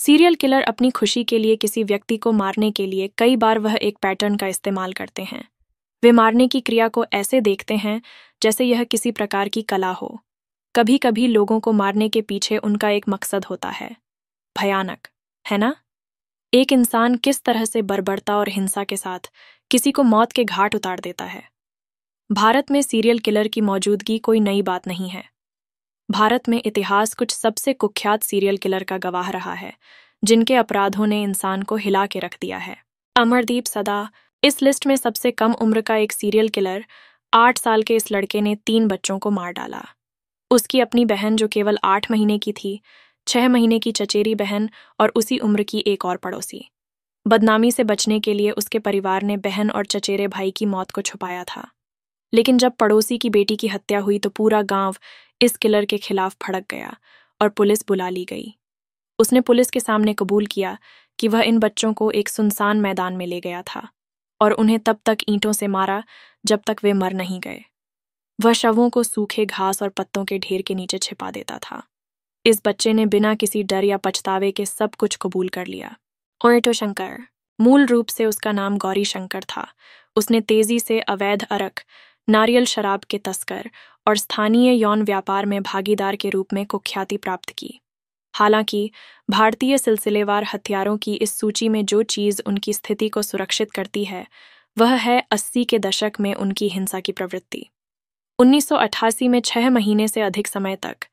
serial killer अपनी खुशी के लिए किसी व्यक्ति को मारने के लिए कई बार वह एक पैटर्न का इस्तेमाल करते हैं वे मारने की क्रिया को ऐसे देखते हैं जैसे यह किसी प्रकार की कला हो कभी कभी लोगों को मारने के पीछे उनका एक मकसद होता है भयानक है ना एक इंसान किस तरह से बर्बरता और हिंसा के साथ किसी को मौत के घाट उतार देता है भारत में सीरियल किलर की मौजूदगी कोई नई बात नहीं है भारत में इतिहास कुछ सबसे कुख्यात सीरियल किलर का गवाह रहा है जिनके अपराधों ने इंसान को हिला के रख दिया है अमरदीप सदा इस लिस्ट में सबसे कम उम्र का एक सीरियल किलर आठ साल के इस लड़के ने तीन बच्चों को मार डाला उसकी अपनी बहन जो केवल आठ महीने की थी छह महीने की चचेरी बहन और उसी उम्र की एक और पड़ोसी बदनामी से बचने के लिए उसके परिवार ने बहन और चचेरे भाई की मौत को छुपाया था लेकिन जब पड़ोसी की बेटी की हत्या हुई तो पूरा गांव इस किलर के खिलाफ भड़क गया और पुलिस बुला ली गई उसने पुलिस के सामने कबूल किया कि वह इन बच्चों को एक सुनसान मैदान में ले गया था और उन्हें तब तक ईंटों से मारा जब तक वे मर नहीं गए वह शवों को सूखे घास और पत्तों के ढेर के नीचे छिपा देता था इस बच्चे ने बिना किसी डर या पछतावे के सब कुछ कबूल कर लिया ओरेटो शंकर मूल रूप से उसका नाम गौरी शंकर था उसने तेजी से अवैध अरक नारियल शराब के तस्कर और स्थानीय यौन व्यापार में भागीदार के रूप में कुख्याति प्राप्त की हालांकि भारतीय सिलसिलेवार हथियारों की इस सूची में जो चीज़ उनकी स्थिति को सुरक्षित करती है वह है अस्सी के दशक में उनकी हिंसा की प्रवृत्ति 1988 में छह महीने से अधिक समय तक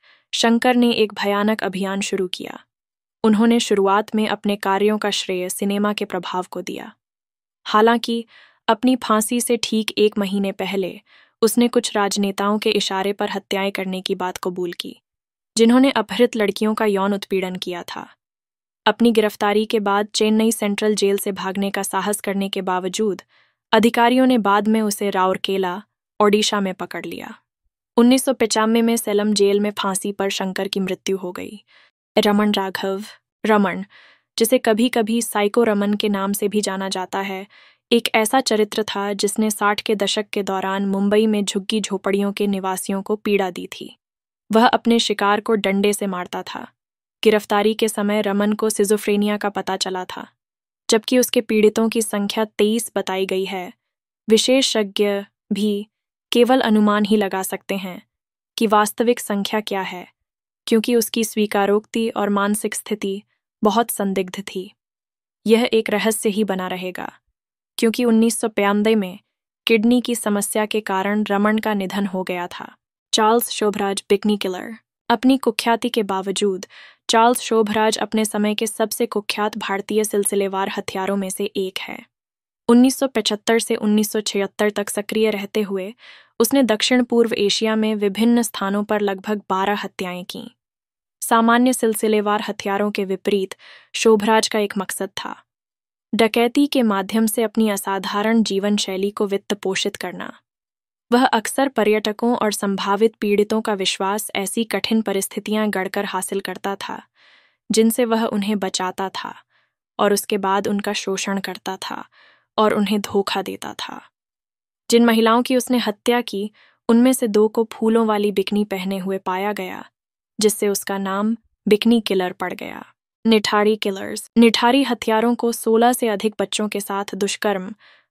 शंकर ने एक भयानक अभियान शुरू किया उन्होंने शुरुआत में अपने कार्यों का श्रेय सिनेमा के प्रभाव को दिया हालांकि अपनी फांसी से ठीक एक महीने पहले उसने कुछ राजनेताओं के इशारे पर हत्याएं करने की बात कबूल की जिन्होंने अपहृत लड़कियों का यौन उत्पीड़न किया था अपनी गिरफ्तारी के बाद चेन्नई सेंट्रल जेल से भागने का साहस करने के बावजूद अधिकारियों ने बाद में उसे राउरकेला ओडिशा में पकड़ लिया उन्नीस में सेलम जेल में फांसी पर शंकर की मृत्यु हो गई रमन राघव रमन जिसे कभी कभी साइको रमन के नाम से भी जाना जाता है एक ऐसा चरित्र था जिसने साठ के दशक के दौरान मुंबई में झुग्गी झोपड़ियों के निवासियों को पीड़ा दी थी वह अपने शिकार को डंडे से मारता था गिरफ्तारी के समय रमन को सिजोफ्रेनिया का पता चला था जबकि उसके पीड़ितों की संख्या तेईस बताई गई है विशेषज्ञ भी केवल अनुमान ही लगा सकते हैं कि वास्तविक संख्या क्या है क्योंकि उसकी स्वीकारोक्ति और मानसिक स्थिति बहुत संदिग्ध थी यह एक रहस्य ही बना रहेगा क्योंकि उन्नीस में किडनी की समस्या के कारण रमन का निधन हो गया था चार्ल्स शोभराज बिकनी किलर अपनी कुख्याति के बावजूद चार्ल्स शोभराज अपने समय के सबसे कुख्यात भारतीय सिलसिलेवार हथियारों में से एक है 1975 से 1976 तक सक्रिय रहते हुए उसने दक्षिण पूर्व एशिया में विभिन्न स्थानों पर लगभग 12 हत्याएं की सामान्य सिलसिलेवार हथियारों के विपरीत शोभराज का एक मकसद था डकैती के माध्यम से अपनी असाधारण जीवन शैली को वित्त पोषित करना वह अक्सर पर्यटकों और संभावित पीड़ितों का विश्वास ऐसी कठिन परिस्थितियां गढ़कर हासिल करता था जिनसे वह उन्हें बचाता था और उसके बाद उनका शोषण करता था और उन्हें धोखा देता था जिन महिलाओं की उसने हत्या की उनमें से दो को फूलों वाली बिकनी पहने हुए पाया गया जिससे उसका नाम बिकनी किलर पड़ गया निठारी किलर्स निठारी हथियारों को 16 से अधिक बच्चों के साथ दुष्कर्म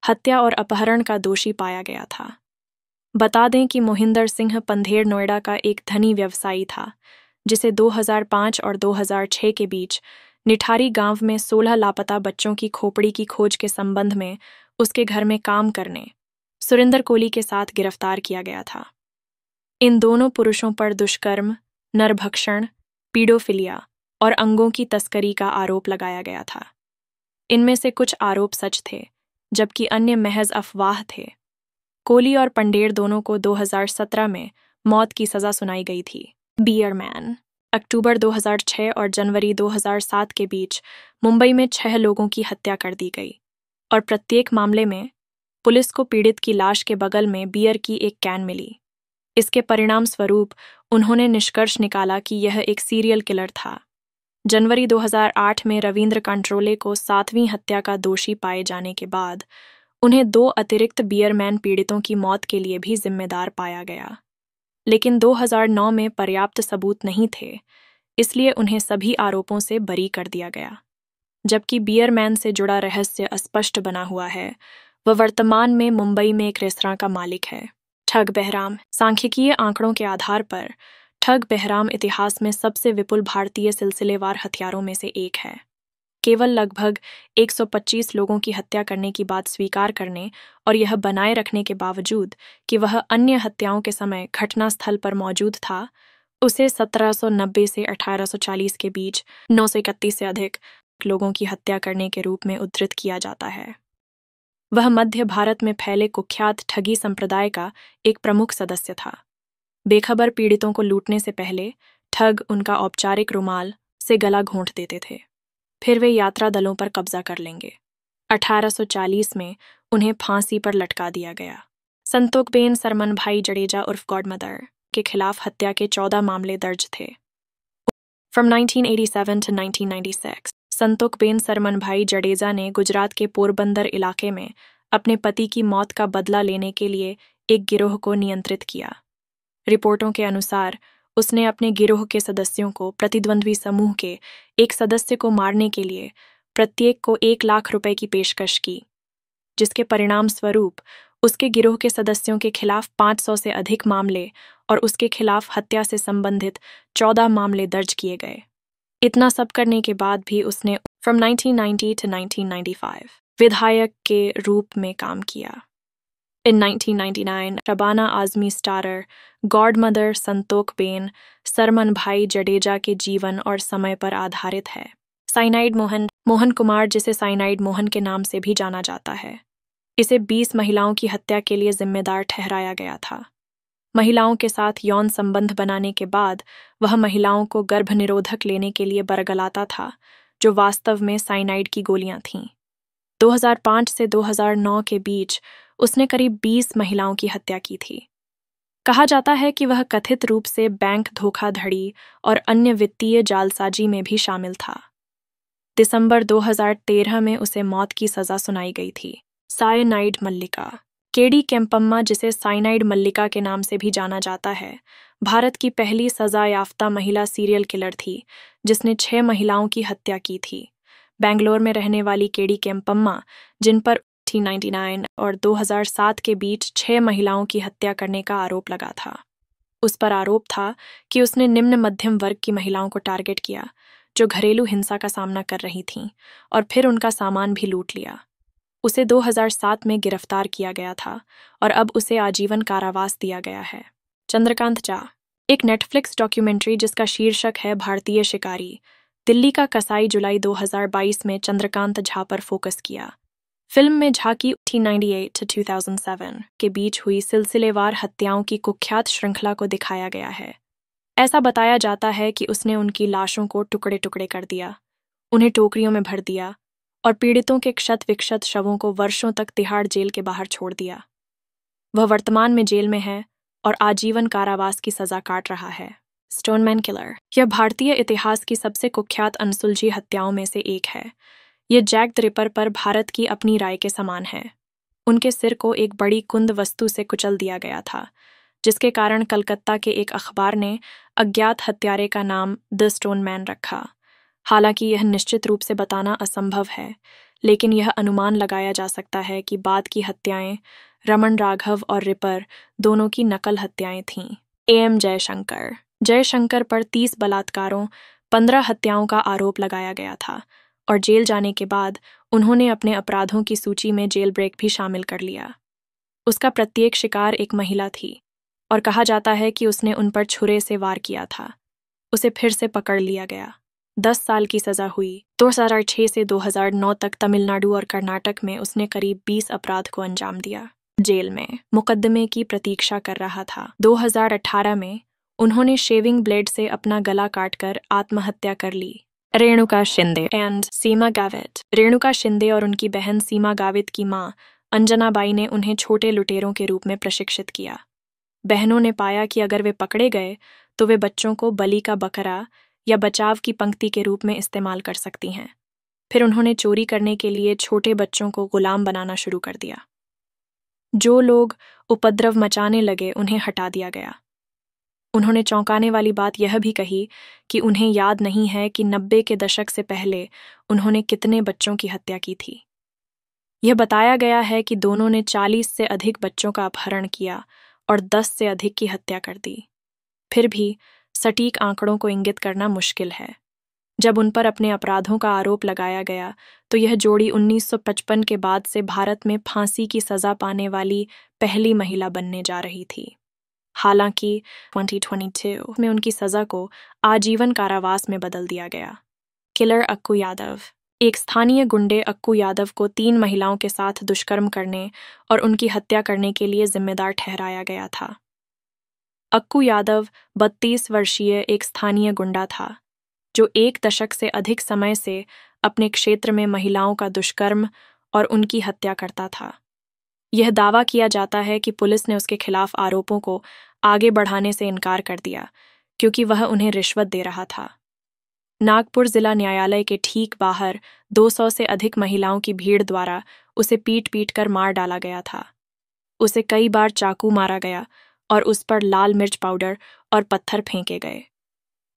हत्या और अपहरण का दोषी पाया गया था बता दें कि मोहिंदर सिंह पंधेर नोएडा का एक धनी व्यवसायी था जिसे 2005 और 2006 के बीच निठारी गांव में 16 लापता बच्चों की खोपड़ी की खोज के संबंध में उसके घर में काम करने सुरेंद्र कोहली के साथ गिरफ्तार किया गया था इन दोनों पुरुषों पर दुष्कर्म नरभक्षण पीडोफिलिया और अंगों की तस्करी का आरोप लगाया गया था इनमें से कुछ आरोप सच थे जबकि अन्य महज अफवाह थे कोहली और पंडेर दोनों को 2017 में मौत की सजा सुनाई गई थी बियर मैन अक्टूबर 2006 और जनवरी 2007 के बीच मुंबई में छह लोगों की हत्या कर दी गई और प्रत्येक मामले में पुलिस को पीड़ित की लाश के बगल में बियर की एक कैन मिली इसके परिणाम स्वरूप उन्होंने निष्कर्ष निकाला कि यह एक सीरियल किलर था जनवरी 2008 में रविंद्र कंट्रोले को सातवीं हत्या का दोषी पाए जाने के बाद उन्हें दो अतिरिक्त बियरमैन पीड़ितों की मौत के लिए भी जिम्मेदार पाया गया लेकिन 2009 में पर्याप्त सबूत नहीं थे इसलिए उन्हें सभी आरोपों से बरी कर दिया गया जबकि बियरमैन से जुड़ा रहस्य अस्पष्ट बना हुआ है वह वर्तमान में मुंबई में एक रेस्तरा का मालिक है ठग बहराम सांख्यिकीय आंकड़ों के आधार पर ठग बहराम इतिहास में सबसे विपुल भारतीय सिलसिलेवार हथियारों में से एक है केवल लगभग 125 लोगों की हत्या करने की बात स्वीकार करने और यह बनाए रखने के बावजूद कि वह अन्य हत्याओं के समय घटनास्थल पर मौजूद था उसे 1790 से 1840 के बीच नौ से अधिक लोगों की हत्या करने के रूप में उद्धृत किया जाता है वह मध्य भारत में फैले कुख्यात ठगी संप्रदाय का एक प्रमुख सदस्य था बेखबर पीड़ितों को लूटने से पहले ठग उनका औपचारिक रुमाल से गला घोंट देते थे फिर वे यात्रा दलों पर कब्जा कर लेंगे 1840 में उन्हें फांसी पर लटका दिया गया संतोकबेन सरमन भाई जडेजा उर्फ गॉड मदर के खिलाफ हत्या के चौदह मामले दर्ज थे फ्रॉम 1987 टू 1996 संतोकबेन सरमन भाई जडेजा ने गुजरात के पोरबंदर इलाके में अपने पति की मौत का बदला लेने के लिए एक गिरोह को नियंत्रित किया रिपोर्टों के अनुसार उसने अपने गिरोह के सदस्यों को प्रतिद्वंद्वी समूह के एक सदस्य को मारने के लिए प्रत्येक को एक लाख रुपए की पेशकश की जिसके परिणाम स्वरूप उसके गिरोह के सदस्यों के खिलाफ 500 से अधिक मामले और उसके खिलाफ हत्या से संबंधित 14 मामले दर्ज किए गए इतना सब करने के बाद भी उसने फ्रॉम 1990 टू 1995 विधायक के रूप में काम किया In 1999, Shabana Azmi's daughter, godmother Santokhben Sarman bhai Jadeja के जीवन और समय पर आधारित है साइनाइड मोहन मोहन कुमार जिसे साइनाइड मोहन के नाम से भी जाना जाता है इसे 20 महिलाओं की हत्या के लिए जिम्मेदार ठहराया गया था महिलाओं के साथ यौन संबंध बनाने के बाद वह महिलाओं को गर्भ निरोधक लेने के लिए बरगलाता था जो वास्तव में साइनाइड की गोलियां थीं 2005 से 2009 के बीच उसने करीब 20 महिलाओं की हत्या की थी कहा जाता है कि वह कथित रूप से बैंक धोखाधड़ी और अन्य वित्तीय जालसाजी में भी शामिल था दिसंबर 2013 में उसे मौत की सजा सुनाई गई थी साइनाइड मल्लिका केडी कैम्पम्मा जिसे साइनाइड मल्लिका के नाम से भी जाना जाता है भारत की पहली सजा याफ्ता महिला सीरियल किलर थी जिसने छह महिलाओं की हत्या की थी बेंगलोर में रहने वाली केडी कैम्पम्मा जिन पर 1999 और 2007 के बीच छह महिलाओं की हत्या करने का आरोप लगा था उस पर आरोप था कि उसने निम्न मध्यम वर्ग की महिलाओं को टारगेट किया जो घरेलू हिंसा का सामना कर रही थीं और फिर उनका सामान भी लूट लिया उसे 2007 में गिरफ्तार किया गया था और अब उसे आजीवन कारावास दिया गया है चंद्रकांत झा एक नेटफ्लिक्स डॉक्यूमेंट्री जिसका शीर्षक है भारतीय शिकारी दिल्ली का कसाई जुलाई 2022 में चंद्रकांत झा पर फोकस किया फिल्म में झांकी 1998 टू 2007 के बीच हुई सिलसिलेवार हत्याओं की कुख्यात श्रृंखला को दिखाया गया है ऐसा बताया जाता है कि उसने उनकी लाशों को टुकड़े टुकड़े कर दिया उन्हें टोकरियों में भर दिया और पीड़ितों के क्षत विक्षत शवों को वर्षों तक तिहाड़ जेल के बाहर छोड़ दिया वह वर्तमान में जेल में है और आजीवन कारावास की सजा काट रहा है स्टोनमैन किलर यह भारतीय इतिहास की सबसे कुख्यात अनसुलझी हत्याओं में से एक है ये जैक द रिपर पर भारत की अपनी राय के समान है उनके सिर को एक बड़ी कुंद वस्तु से कुचल दिया गया था जिसके कारण कलकत्ता के एक अखबार ने अज्ञात हत्यारे का नाम द स्टोन मैन रखा हालांकि यह निश्चित रूप से बताना असंभव है लेकिन यह अनुमान लगाया जा सकता है कि बाद की हत्याएं रमन राघव और रिपर दोनों की नकल हत्याएं थीं ए एम जयशंकर जयशंकर पर तीस बलात्कारों पंद्रह हत्याओं का आरोप लगाया गया था और जेल जाने के बाद उन्होंने अपने अपराधों की सूची में जेल ब्रेक भी शामिल कर लिया उसका प्रत्येक शिकार एक महिला थी और कहा जाता है कि उसने उन पर छुरे से वार किया था उसे फिर से पकड़ लिया गया दस साल की सजा हुई दो हजार छह से दो हजार नौ तक तमिलनाडु और कर्नाटक में उसने करीब बीस अपराध को अंजाम दिया जेल में मुकदमे की प्रतीक्षा कर रहा था 2018 में उन्होंने शेविंग ब्लेड से अपना गला काटकर आत्महत्या कर ली रेणुका शिंदे एंड सीमा गावित रेणुका शिंदे और उनकी बहन सीमा गावित की माँ अंजनाबाई ने उन्हें छोटे लुटेरों के रूप में प्रशिक्षित किया बहनों ने पाया कि अगर वे पकड़े गए तो वे बच्चों को बलि का बकरा या बचाव की पंक्ति के रूप में इस्तेमाल कर सकती हैं फिर उन्होंने चोरी करने के लिए छोटे बच्चों को गुलाम बनाना शुरू कर दिया जो लोग उपद्रव मचाने लगे उन्हें हटा दिया गया उन्होंने चौंकाने वाली बात यह भी कही कि उन्हें याद नहीं है कि नब्बे के दशक से पहले उन्होंने कितने बच्चों की हत्या की थी यह बताया गया है कि दोनों ने 40 से अधिक बच्चों का अपहरण किया और 10 से अधिक की हत्या कर दी फिर भी सटीक आंकड़ों को इंगित करना मुश्किल है जब उन पर अपने अपराधों का आरोप लगाया गया तो यह जोड़ी 1955 के बाद से भारत में फांसी की सजा पाने वाली पहली महिला बनने जा रही थी हालांकि 2022 में उनकी सजा को आजीवन कारावास में बदल दिया गया किलर अक्कू यादव एक स्थानीय गुंडे अक्कू यादव को तीन महिलाओं के साथ दुष्कर्म करने और उनकी हत्या करने के लिए जिम्मेदार ठहराया गया था अक्कू यादव 32 वर्षीय एक स्थानीय गुंडा था जो एक दशक से अधिक समय से अपने क्षेत्र में महिलाओं का दुष्कर्म और उनकी हत्या करता था यह दावा किया जाता है कि पुलिस ने उसके खिलाफ आरोपों को आगे बढ़ाने से इनकार कर दिया क्योंकि वह उन्हें रिश्वत दे रहा था नागपुर जिला न्यायालय के ठीक बाहर 200 से अधिक महिलाओं की भीड़ द्वारा उसे पीट पीट कर मार डाला गया था उसे कई बार चाकू मारा गया और उस पर लाल मिर्च पाउडर और पत्थर फेंके गए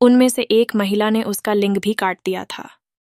उनमें से एक महिला ने उसका लिंग भी काट दिया था